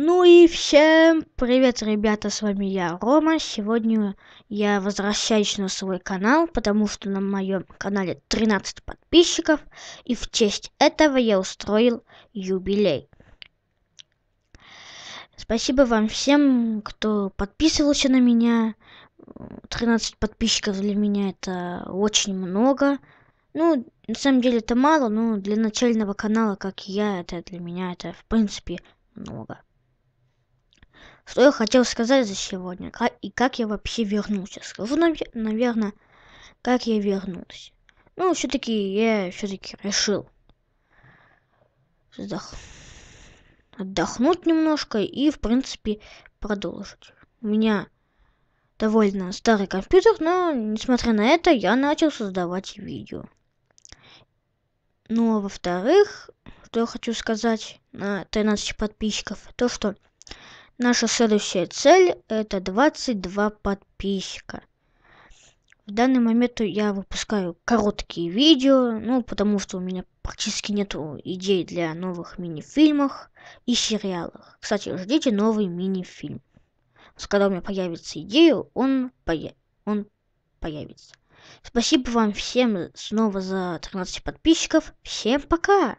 Ну и всем привет, ребята, с вами я, Рома. Сегодня я возвращаюсь на свой канал, потому что на моем канале 13 подписчиков, и в честь этого я устроил юбилей. Спасибо вам всем, кто подписывался на меня. 13 подписчиков для меня это очень много. Ну, на самом деле это мало, но для начального канала, как я, это для меня это в принципе много что я хотел сказать за сегодня, как, и как я вообще вернулся. Скажу, наверное, как я вернулся. Ну, все-таки я все-таки решил вздох... отдохнуть немножко и, в принципе, продолжить. У меня довольно старый компьютер, но, несмотря на это, я начал создавать видео. Ну, а во-вторых, что я хочу сказать на 13 подписчиков, то что Наша следующая цель это 22 подписчика. В данный момент я выпускаю короткие видео, ну, потому что у меня практически нет идей для новых мини-фильмов и сериалах. Кстати, ждите новый мини-фильм. Когда у меня появится идея, он, поя... он появится. Спасибо вам всем снова за 13 подписчиков. Всем пока!